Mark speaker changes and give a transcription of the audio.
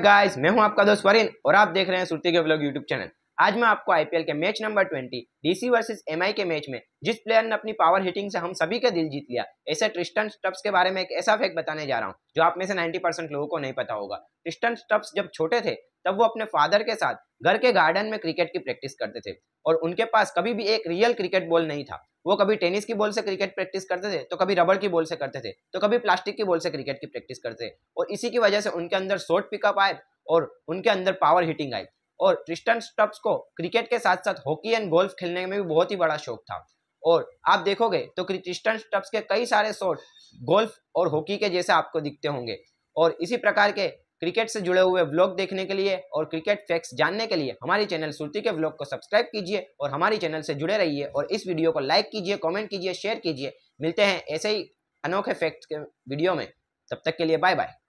Speaker 1: guys मैं हूं आपका दोस्त वरिन और आप देख रहे हैं सुरती के ब्लॉग यूट्यूब चैनल आज मैं आपको आईपीएल के match number 20 DC versus MI के मैच में जिस प्लेयर ने अपनी पावर हिटिंग से हम सभी का दिल जीत लिया ऐसे ट्रिस्टन स्टब्स के बारे में एक ऐसा फैक्ट बताने जा रहा हूं जो आप में से 90 परसेंट लोगों को नहीं पता होगा ट्रिस्टन स्टब्स जब छोटे थे तब वो अपने फादर के साथ घर के गार्डन में क्रिकेट की प्रैक्टिस करते थे और उनके पास कभी भी एक रियल क्रिकेट बॉल नहीं था वो कभी टेनिस की बॉल से क्रिकेट प्रैक्टिस करते थे तो कभी रबड़ की बॉल से करते थे तो कभी प्लास्टिक की बॉल से क्रिकेट की प्रैक्टिस करते थे और इसी की वजह से उनके अंदर शॉर्ट पिकअप आए और उनके अंदर पावर हिटिंग आई और ट्रिस्टन स्टब्स को क्रिकेट के साथ साथ हॉकी एंड गोल्फ खेलने में भी बहुत ही बड़ा शौक था और आप देखोगे तो ट्रिस्टन स्टब्स के कई सारे शॉट गोल्फ और हॉकी के जैसे आपको दिखते होंगे और इसी प्रकार के क्रिकेट से जुड़े हुए ब्लॉग देखने के लिए और क्रिकेट फैक्ट्स जानने के लिए हमारे चैनल सुरती के ब्लॉग को सब्सक्राइब कीजिए और हमारे चैनल से जुड़े रहिए और इस वीडियो को लाइक कीजिए कॉमेंट कीजिए शेयर कीजिए मिलते हैं ऐसे ही अनोखे फैक्ट के वीडियो में तब तक के लिए बाय बाय